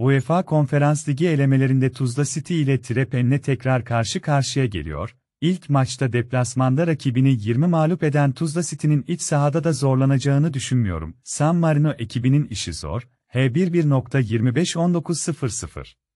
UEFA Konferans Ligi elemelerinde Tuzla City ile Trepen'le tekrar karşı karşıya geliyor. İlk maçta deplasmanda rakibini 20 mağlup eden Tuzla City'nin iç sahada da zorlanacağını düşünmüyorum. San Marino ekibinin işi zor. H11.25-19.00